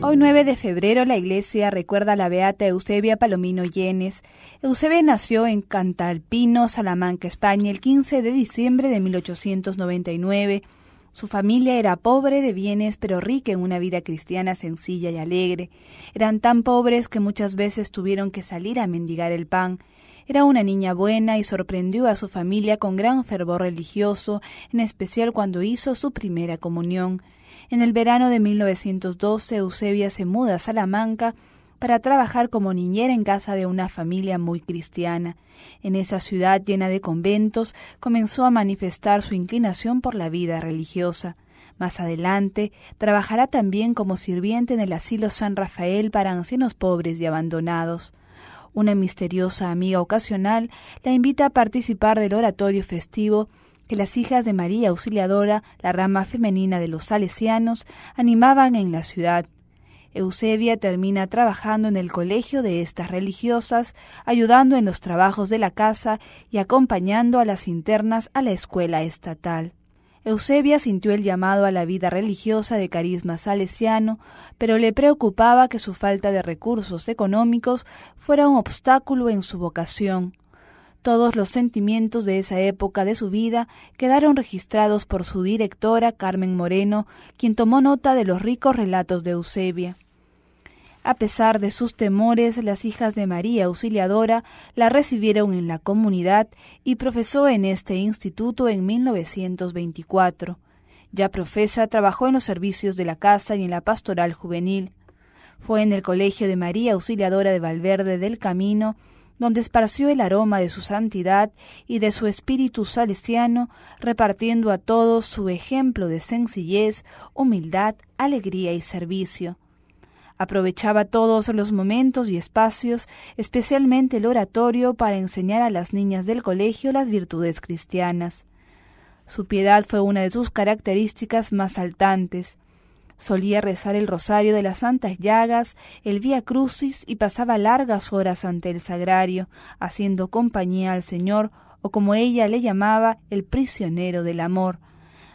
Hoy 9 de febrero la iglesia recuerda a la beata Eusebia Palomino Yenes. Eusebia nació en Cantalpino, Salamanca, España, el 15 de diciembre de 1899. Su familia era pobre de bienes, pero rica en una vida cristiana sencilla y alegre. Eran tan pobres que muchas veces tuvieron que salir a mendigar el pan. Era una niña buena y sorprendió a su familia con gran fervor religioso, en especial cuando hizo su primera comunión. En el verano de 1912, Eusebia se muda a Salamanca para trabajar como niñera en casa de una familia muy cristiana. En esa ciudad llena de conventos comenzó a manifestar su inclinación por la vida religiosa. Más adelante, trabajará también como sirviente en el asilo San Rafael para ancianos pobres y abandonados. Una misteriosa amiga ocasional la invita a participar del oratorio festivo que las hijas de María Auxiliadora, la rama femenina de los salesianos, animaban en la ciudad. Eusebia termina trabajando en el colegio de estas religiosas, ayudando en los trabajos de la casa y acompañando a las internas a la escuela estatal. Eusebia sintió el llamado a la vida religiosa de carisma salesiano, pero le preocupaba que su falta de recursos económicos fuera un obstáculo en su vocación. Todos los sentimientos de esa época de su vida quedaron registrados por su directora Carmen Moreno, quien tomó nota de los ricos relatos de Eusebia. A pesar de sus temores, las hijas de María Auxiliadora la recibieron en la comunidad y profesó en este instituto en 1924. Ya profesa, trabajó en los servicios de la casa y en la pastoral juvenil. Fue en el Colegio de María Auxiliadora de Valverde del Camino donde esparció el aroma de su santidad y de su espíritu salesiano, repartiendo a todos su ejemplo de sencillez, humildad, alegría y servicio. Aprovechaba todos los momentos y espacios, especialmente el oratorio, para enseñar a las niñas del colegio las virtudes cristianas. Su piedad fue una de sus características más saltantes. Solía rezar el rosario de las Santas Llagas, el Vía Crucis y pasaba largas horas ante el sagrario, haciendo compañía al Señor o como ella le llamaba, el prisionero del amor.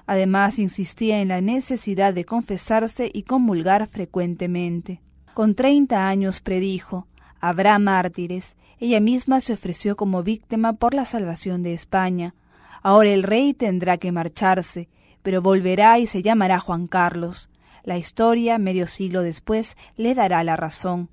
Además insistía en la necesidad de confesarse y comulgar frecuentemente. Con treinta años predijo, habrá mártires. Ella misma se ofreció como víctima por la salvación de España. Ahora el rey tendrá que marcharse, pero volverá y se llamará Juan Carlos. La historia, medio siglo después, le dará la razón.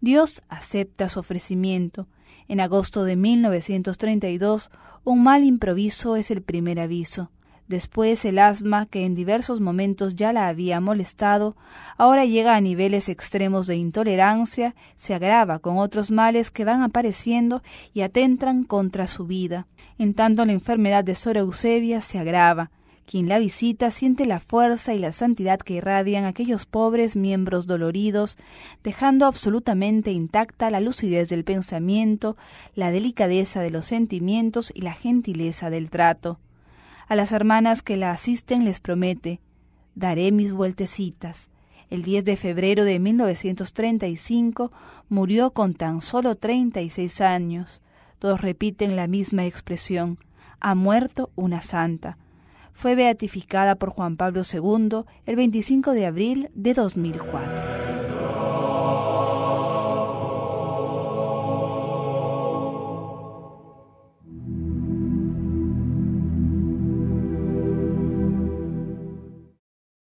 Dios acepta su ofrecimiento. En agosto de 1932, un mal improviso es el primer aviso. Después el asma, que en diversos momentos ya la había molestado, ahora llega a niveles extremos de intolerancia, se agrava con otros males que van apareciendo y atentran contra su vida. En tanto la enfermedad de Sora Eusebia se agrava. Quien la visita siente la fuerza y la santidad que irradian aquellos pobres miembros doloridos, dejando absolutamente intacta la lucidez del pensamiento, la delicadeza de los sentimientos y la gentileza del trato. A las hermanas que la asisten les promete, daré mis vueltecitas. El 10 de febrero de 1935 murió con tan solo 36 años. Todos repiten la misma expresión, ha muerto una santa fue beatificada por Juan Pablo II el 25 de abril de 2004.